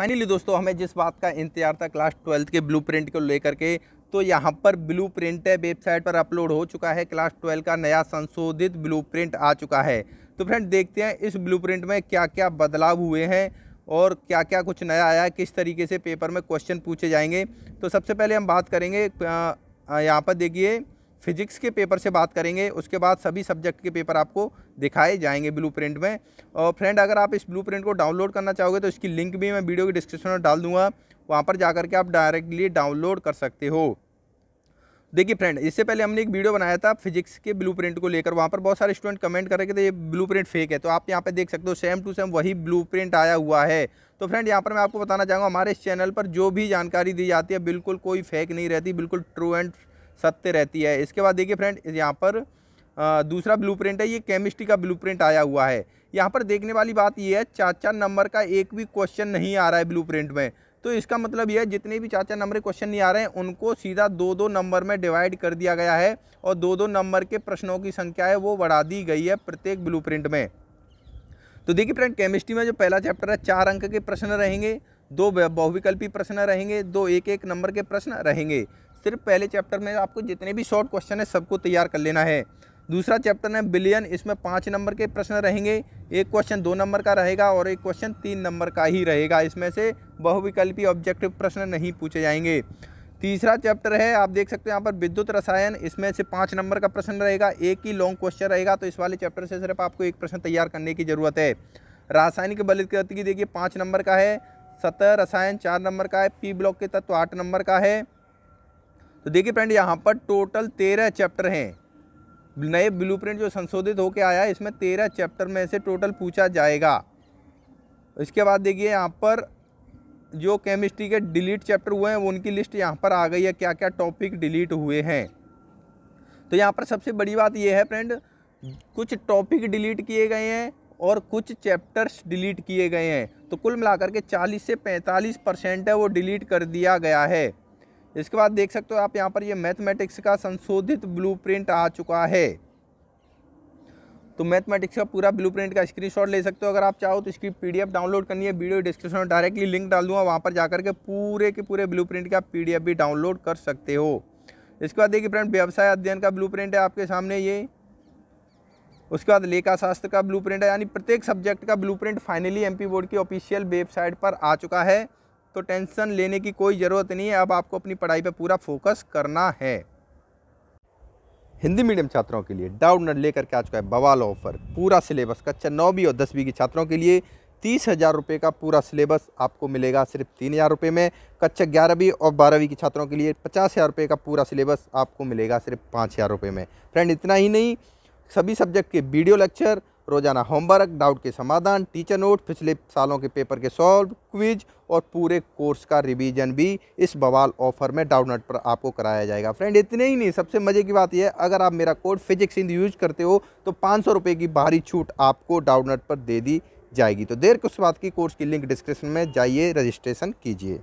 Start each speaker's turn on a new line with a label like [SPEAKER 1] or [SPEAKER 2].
[SPEAKER 1] finally दोस्तों हमें जिस बात का इंतजार था क्लास ट्वेल्थ के प्रिंट को लेकर के तो यहाँ पर ब्लू प्रिंट वेबसाइट पर अपलोड हो चुका है क्लास ट्वेल्व का नया संशोधित ब्लू प्रिंट आ चुका है तो फ्रेंड देखते हैं इस ब्लू प्रिंट में क्या क्या बदलाव हुए हैं और क्या क्या कुछ नया आया है किस तरीके से पेपर में क्वेश्चन पूछे जाएंगे तो सबसे पहले हम बात करेंगे यहाँ पर देखिए फिजिक्स के पेपर से बात करेंगे उसके बाद सभी सब्जेक्ट के पेपर आपको दिखाए जाएंगे ब्लू प्रिंट में और फ्रेंड अगर आप इस ब्लू प्रिंट को डाउनलोड करना चाहोगे तो इसकी लिंक भी मैं वीडियो के डिस्क्रिप्शन में डाल दूंगा वहाँ पर जाकर के आप डायरेक्टली डाउनलोड कर सकते हो देखिए फ्रेंड इससे पहले हमने एक वीडियो बनाया था फिजिक्स के ब्लू को लेकर वहाँ पर बहुत सारे स्टूडेंट कमेंट कर रहे थे तो ये ब्लू फेक है तो आप यहाँ पर देख सकते हो सेम टू सेम वही ब्लू आया हुआ है तो फ्रेंड यहाँ पर मैं आपको बताना चाहूँगा हमारे इस चैनल पर जो भी जानकारी दी जाती है बिल्कुल कोई फेक नहीं रहती बिल्कुल ट्रू एंड सत्य रहती है इसके बाद देखिए फ्रेंड यहाँ पर आ, दूसरा ब्लू है ये केमिस्ट्री का ब्लू आया हुआ है यहाँ पर देखने वाली बात ये है चार चार नंबर का एक भी क्वेश्चन नहीं आ रहा है ब्लू में तो इसका मतलब यह है जितने भी चार चार नंबर क्वेश्चन नहीं आ रहे हैं उनको सीधा दो दो नंबर में डिवाइड कर दिया गया है और दो दो नंबर के प्रश्नों की संख्या है वो बढ़ा दी गई है प्रत्येक ब्लूप्रिंट में तो देखिए फ्रेंड केमिस्ट्री में जो पहला चैप्टर है चार अंक के प्रश्न रहेंगे दो बहुविकल्पी प्रश्न रहेंगे दो एक एक नंबर के प्रश्न रहेंगे सिर्फ पहले चैप्टर में आपको जितने भी शॉर्ट क्वेश्चन है सबको तैयार कर लेना है दूसरा चैप्टर है बिलियन इसमें पाँच नंबर के प्रश्न रहेंगे एक क्वेश्चन दो नंबर का रहेगा और एक क्वेश्चन तीन नंबर का ही रहेगा इसमें से बहुविकल्पी ऑब्जेक्टिव प्रश्न नहीं पूछे जाएंगे तीसरा चैप्टर है आप देख सकते हैं यहाँ पर विद्युत रसायन इसमें से पाँच नंबर का प्रश्न रहेगा एक ही लॉन्ग क्वेश्चन रहेगा तो इस वाले चैप्टर से सिर्फ आपको एक प्रश्न तैयार करने की ज़रूरत है रासायनिक बलित गति देखिए पाँच नंबर का है सतह रसायन चार नंबर का है पी ब्लॉक के तत्व आठ नंबर का है तो देखिए फ्रेंड यहाँ पर टोटल तेरह चैप्टर हैं नए ब्लूप्रिंट जो संशोधित होकर आया है इसमें तेरह चैप्टर में से टोटल पूछा जाएगा इसके बाद देखिए यहाँ पर जो केमिस्ट्री के डिलीट चैप्टर हुए हैं उनकी लिस्ट यहाँ पर आ गई है क्या क्या टॉपिक डिलीट हुए हैं तो यहाँ पर सबसे बड़ी बात यह है फ्रेंड कुछ टॉपिक डिलीट किए गए हैं और कुछ चैप्टर्स डिलीट किए गए हैं तो कुल मिलाकर के 40 से 45 परसेंट है वो डिलीट कर दिया गया है इसके बाद देख सकते हो आप यहाँ पर ये मैथमेटिक्स का संशोधित ब्लूप्रिंट आ चुका है तो मैथमेटिक्स का पूरा ब्लूप्रिंट का स्क्रीनशॉट ले सकते हो अगर आप चाहो तो इसकी पीडीएफ डाउनलोड करनी है वीडियो डिस्क्रिप्शन में डायरेक्टली लिंक डाल दूंगा वहाँ पर जाकर के पूरे के पूरे ब्लूप्रिंट का पी भी डाउनलोड कर सकते हो इसके बाद देखिए फ्रेंड व्यवसाय अध्ययन का ब्लू है आपके सामने ये उसके बाद लेखा शास्त्र का ब्लूप्रिंट है यानी प्रत्येक सब्जेक्ट का ब्लूप्रिंट फाइनली एमपी बोर्ड की ऑफिशियल वेबसाइट पर आ चुका है तो टेंशन लेने की कोई ज़रूरत नहीं है अब आपको अपनी पढ़ाई पर पूरा फोकस करना है हिंदी मीडियम छात्रों के लिए डाउट नट लेकर के आ चुका है बवाल ऑफर पूरा सिलेबस कक्षा नौवीं और दसवीं के छात्रों के लिए तीस हज़ार रुपये का पूरा सिलेबस आपको मिलेगा सिर्फ तीन हज़ार रुपये में कक्षा ग्यारहवीं और बारहवीं के छात्रों के लिए पचास हज़ार रुपये का पूरा सिलेबस आपको मिलेगा सिर्फ पाँच हज़ार रुपये में फ्रेंड इतना ही नहीं सभी सब्जेक्ट के वीडियो लेक्चर रोज़ाना होमवर्क डाउट के समाधान टीचर नोट पिछले सालों के पेपर के सॉल्व क्विज और पूरे कोर्स का रिवीजन भी इस बवाल ऑफर में डाउनलोड पर आपको कराया जाएगा फ्रेंड इतने ही नहीं सबसे मज़े की बात यह है अगर आप मेरा कोड फिजिक्स हिंद यूज करते हो तो पाँच सौ की भारी छूट आपको डाउनलोड पर दे दी जाएगी तो देर कुछ बात की कोर्स की लिंक डिस्क्रिप्शन में जाइए रजिस्ट्रेशन कीजिए